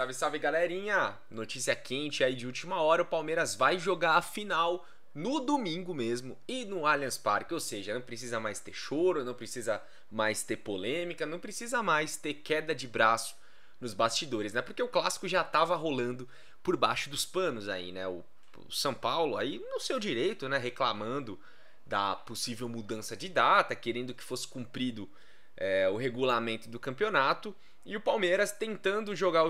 Salve, salve galerinha! Notícia quente aí de última hora: o Palmeiras vai jogar a final no domingo mesmo e no Allianz Parque. Ou seja, não precisa mais ter choro, não precisa mais ter polêmica, não precisa mais ter queda de braço nos bastidores, né? Porque o clássico já estava rolando por baixo dos panos aí, né? O, o São Paulo aí no seu direito, né? Reclamando da possível mudança de data, querendo que fosse cumprido é, o regulamento do campeonato e o Palmeiras tentando jogar,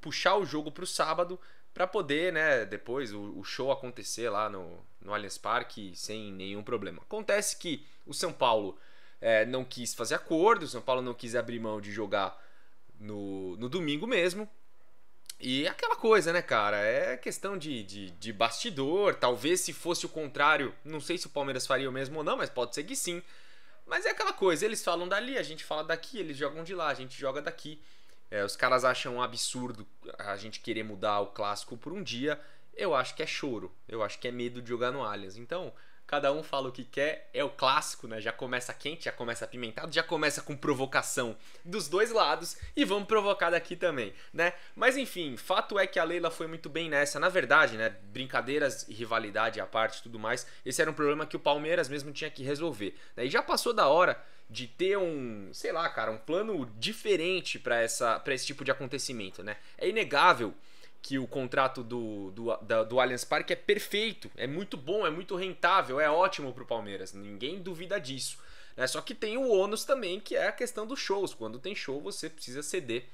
puxar o jogo para o sábado para poder, né, depois o, o, show acontecer lá no, no Allianz Parque sem nenhum problema. Acontece que o São Paulo é, não quis fazer acordo, o São Paulo não quis abrir mão de jogar no, no domingo mesmo. E aquela coisa, né, cara? É questão de, de, de bastidor. Talvez se fosse o contrário, não sei se o Palmeiras faria o mesmo ou não, mas pode ser que sim. Mas é aquela coisa, eles falam dali, a gente fala daqui, eles jogam de lá, a gente joga daqui. É, os caras acham um absurdo a gente querer mudar o clássico por um dia. Eu acho que é choro, eu acho que é medo de jogar no Allianz. Então, cada um fala o que quer, é o clássico, né? Já começa quente, já começa apimentado, já começa com provocação dos dois lados e vamos provocar daqui também, né? Mas enfim, fato é que a Leila foi muito bem nessa, na verdade, né? Brincadeiras e rivalidade à parte tudo mais, esse era um problema que o Palmeiras mesmo tinha que resolver, né? E já passou da hora de ter um, sei lá, cara, um plano diferente para essa para esse tipo de acontecimento, né? É inegável que o contrato do, do, da, do Allianz Parque é perfeito, é muito bom, é muito rentável, é ótimo para o Palmeiras, ninguém duvida disso. Né? Só que tem o ônus também, que é a questão dos shows. Quando tem show, você precisa ceder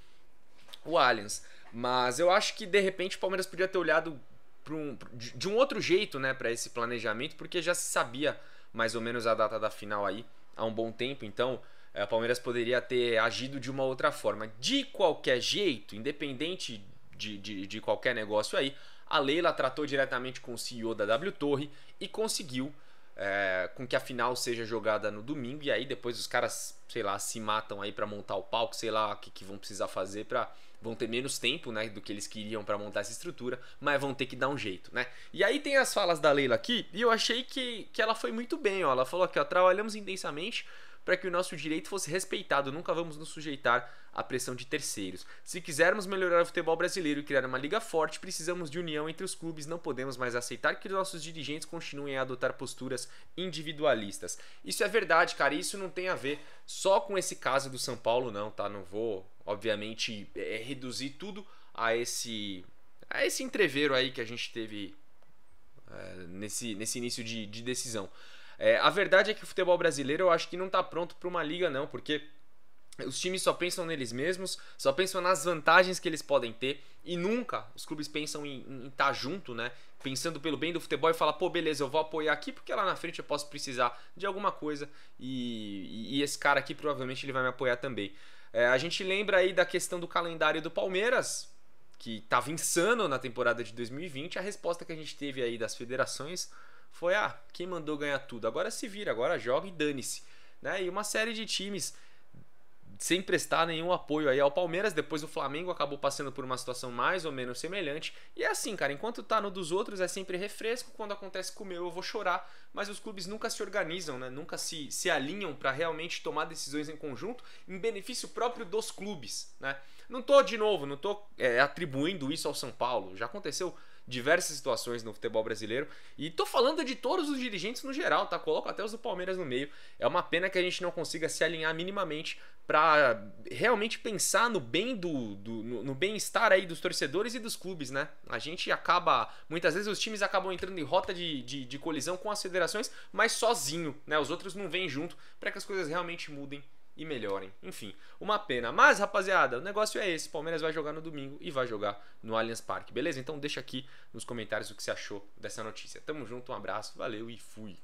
o Allianz. Mas eu acho que de repente o Palmeiras podia ter olhado um, de um outro jeito né, para esse planejamento, porque já se sabia mais ou menos a data da final aí há um bom tempo, então é, o Palmeiras poderia ter agido de uma outra forma. De qualquer jeito, independente de, de, de qualquer negócio aí. A Leila tratou diretamente com o CEO da W Torre e conseguiu é, com que a final seja jogada no domingo e aí depois os caras, sei lá, se matam aí para montar o palco, sei lá o que, que vão precisar fazer para vão ter menos tempo, né, do que eles queriam para montar essa estrutura, mas vão ter que dar um jeito, né? E aí tem as falas da Leila aqui, e eu achei que, que ela foi muito bem, ó, ela falou que ó, trabalhamos intensamente para que o nosso direito fosse respeitado, nunca vamos nos sujeitar à pressão de terceiros. Se quisermos melhorar o futebol brasileiro e criar uma liga forte, precisamos de união entre os clubes, não podemos mais aceitar que nossos dirigentes continuem a adotar posturas individualistas. Isso é verdade, cara, isso não tem a ver só com esse caso do São Paulo, não, tá? Não vou, obviamente, é, reduzir tudo a esse a esse entreveiro aí que a gente teve é, nesse, nesse início de, de decisão. É, a verdade é que o futebol brasileiro eu acho que não está pronto para uma liga, não, porque os times só pensam neles mesmos, só pensam nas vantagens que eles podem ter e nunca os clubes pensam em estar tá junto, né? Pensando pelo bem do futebol e fala, pô, beleza, eu vou apoiar aqui porque lá na frente eu posso precisar de alguma coisa e, e esse cara aqui provavelmente ele vai me apoiar também. É, a gente lembra aí da questão do calendário do Palmeiras, que estava insano na temporada de 2020, a resposta que a gente teve aí das federações foi ah, quem mandou ganhar tudo? Agora se vira, agora joga e dane-se. Né? E uma série de times sem prestar nenhum apoio aí ao Palmeiras, depois o Flamengo acabou passando por uma situação mais ou menos semelhante. E é assim, cara, enquanto tá no dos outros é sempre refresco, quando acontece com o meu eu vou chorar, mas os clubes nunca se organizam, né? Nunca se, se alinham para realmente tomar decisões em conjunto em benefício próprio dos clubes, né? Não tô de novo, não tô é, atribuindo isso ao São Paulo. Já aconteceu diversas situações no futebol brasileiro. E tô falando de todos os dirigentes no geral, tá? Coloco até os do Palmeiras no meio. É uma pena que a gente não consiga se alinhar minimamente para realmente pensar no bem do, do no, no bem-estar aí dos torcedores e dos clubes, né? A gente acaba muitas vezes os times acabam entrando em rota de, de, de colisão com as federações, mas sozinho, né? Os outros não vêm junto para que as coisas realmente mudem e melhorem. Enfim, uma pena. Mas, rapaziada, o negócio é esse. O Palmeiras vai jogar no domingo e vai jogar no Allianz Parque, beleza? Então deixa aqui nos comentários o que você achou dessa notícia. Tamo junto, um abraço, valeu e fui.